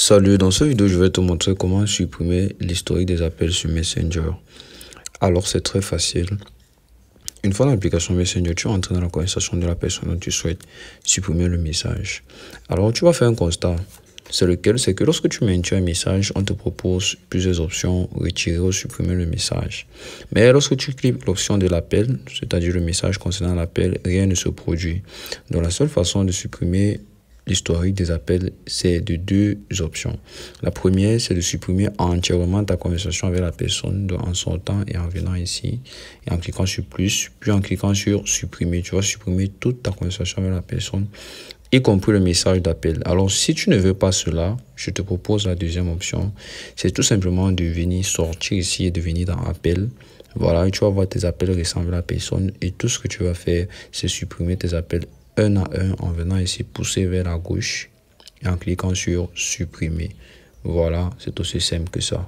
Salut, dans cette vidéo, je vais te montrer comment supprimer l'historique des appels sur Messenger. Alors, c'est très facile. Une fois dans l'application Messenger, tu entres dans la conversation de la personne dont tu souhaites supprimer le message. Alors, tu vas faire un constat. C'est lequel C'est que lorsque tu maintiens un message, on te propose plusieurs options, retirer ou supprimer le message. Mais lorsque tu cliques l'option de l'appel, c'est-à-dire le message concernant l'appel, rien ne se produit. Donc, la seule façon de supprimer L'historique des appels, c'est de deux options. La première, c'est de supprimer entièrement ta conversation avec la personne en sortant et en venant ici, et en cliquant sur plus, puis en cliquant sur supprimer. Tu vas supprimer toute ta conversation avec la personne, y compris le message d'appel. Alors, si tu ne veux pas cela, je te propose la deuxième option. C'est tout simplement de venir sortir ici et de venir dans appel. Voilà, tu vas voir tes appels ressembler à la personne et tout ce que tu vas faire, c'est supprimer tes appels un à un en venant ici pousser vers la gauche et en cliquant sur supprimer. Voilà, c'est aussi simple que ça.